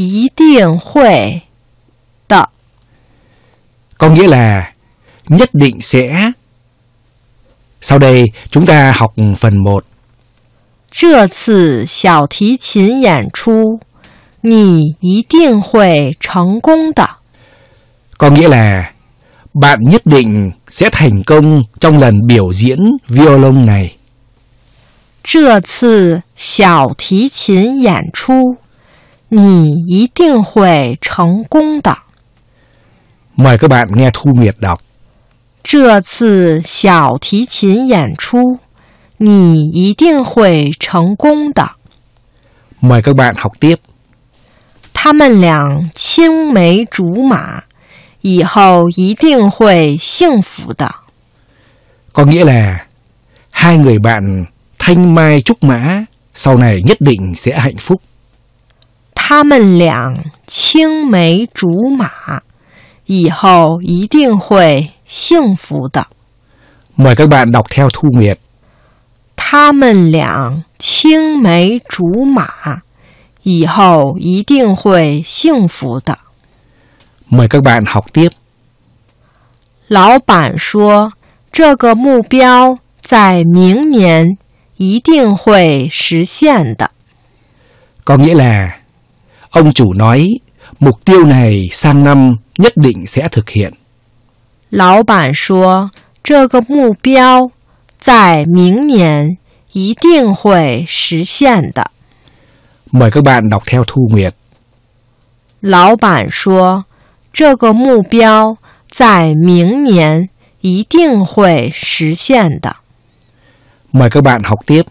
一定会的. Có nghĩa là nhất định sẽ. Sau đây chúng ta học phần 1. có nghĩa là bạn nhất định sẽ thành công trong lần biểu diễn violon này. 这次小提琴演出。Mời các bạn nghe Thu Miệt đọc. 这次小提琴演出，你一定会成功的。Mời các bạn học tiếp. 他们俩青梅竹马，以后一定会幸福的。Có nghĩa là hai người bạn thanh mai trúc mã sau này nhất định sẽ hạnh phúc. 他们俩青梅竹马，以后一定会幸福的。Mời các bạn đọc theo Thu Nguyệt. Mời các bạn học tiếp. định Có nghĩa là Ông chủ nói mục tiêu này sang năm nhất định sẽ thực hiện. Lão bản nói, mục tiêu trong năm nhất định sẽ thực hiện. Mời các bạn đọc theo Thu Nguyệt. Lão bản nói, mục tiêu trong năm nhất định sẽ thực hiện. Mời các bạn học tiếp.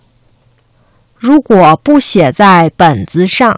如果不写在本子上。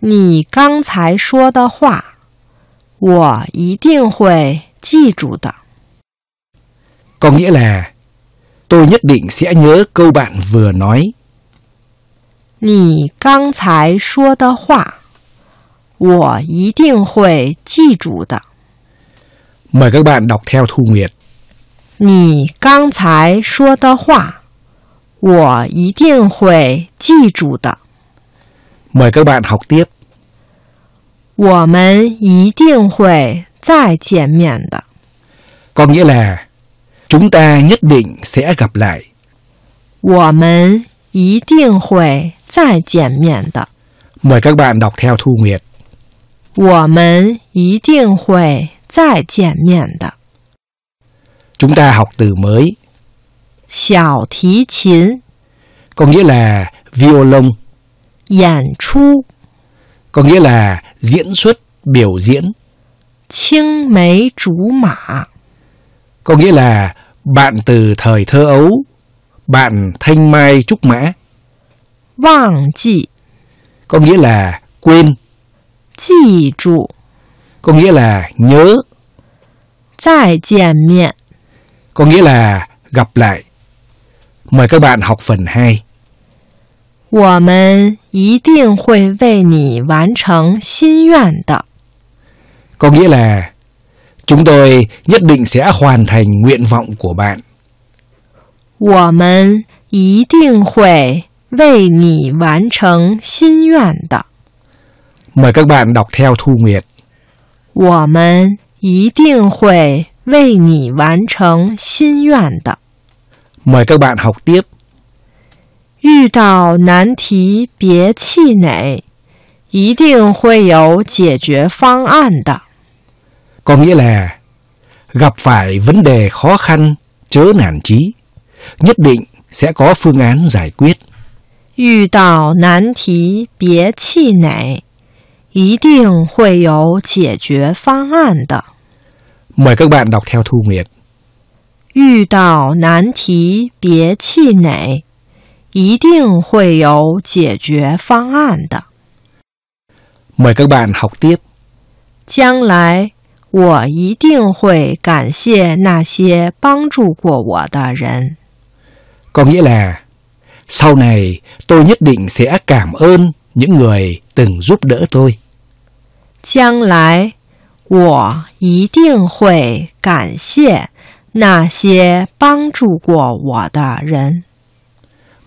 你刚才说的话，我一定会记住的。Có nghĩa là tôi nhất định sẽ nhớ câu bạn vừa nói. 你刚才说的话，我一定会记住的。Mời các bạn đọc theo Thu Nguyệt. 你刚才说的话，我一定会记住的。Mời các bạn học tiếp. 我们一定会再见面的。Có nghĩa là chúng ta nhất định sẽ gặp lại. 我们一定会再见面的。Mời các bạn đọc theo Thu Nguyệt. 我们一定会再见面的。Chúng ta học từ mới. 小提琴 có nghĩa là violon diễn chu Có nghĩa là diễn xuất, biểu diễn. Chiêng mấy chú mã Có nghĩa là bạn từ thời thơ ấu, bạn thanh mai trúc mã. Vàng chị Có nghĩa là quên. Chị trụ Có nghĩa là nhớ. Zài jiàn miệng Có nghĩa là gặp lại. Mời các bạn học phần 2. 我们一定会为你完成心愿的。Có nghĩa là chúng tôi nhất định sẽ hoàn thành nguyện vọng của bạn. 我们一定会为你完成心愿的。Mời các bạn đọc theo Thu Nguyệt. 我们一定会为你完成心愿的。Mời các bạn học tiếp có nghĩa là gặp phải vấn đề khó khăn chớ nản chí, nhất định sẽ có phương án giải quyết. 遇到难题别气馁，一定会有解决方案的。Mời các bạn đọc theo Thu Nguyệt. 遇到难题别气馁。一定会有解决方案的。Mời các bạn học tiếp. 将来我一定会感谢那些帮助过我的人。Có nghĩa là sau này tôi nhất định sẽ cảm ơn những người từng giúp đỡ tôi. 将来我一定会感谢那些帮助过我的人。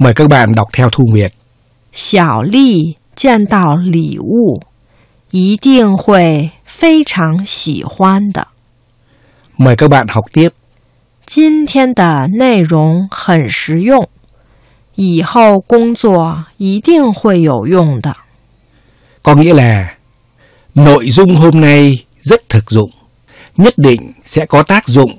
mời các bạn đọc theo Thu Nguyệt. mời các bạn học tiếp. 今天的内容很实用，以后工作一定会有用的。Có nghĩa là nội dung hôm nay rất thực dụng, nhất định sẽ có tác dụng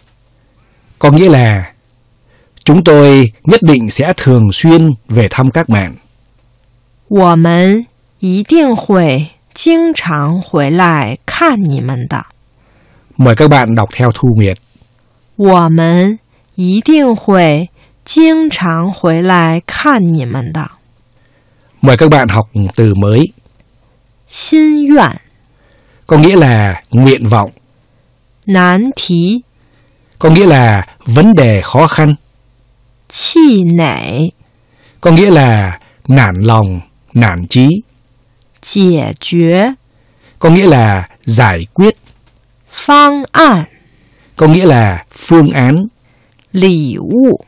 Có nghĩa là chúng tôi nhất định sẽ thường xuyên về thăm các bạn. 我们一定会经常回来看你们的。Mời các bạn đọc theo Thu Nguyệt. 我们一定会经常回来看你们的。Mời các bạn học từ mới. 心愿 có nghĩa là nguyện vọng. 难题 có nghĩa là vấn đề khó khăn. Chi nảy có nghĩa là nản lòng, nản trí. Giải quyết có nghĩa là giải quyết. Phương án có nghĩa là phương án. Lì vụ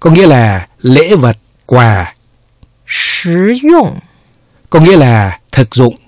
có nghĩa là lễ vật, quà. Sử dụng có nghĩa là thực dụng.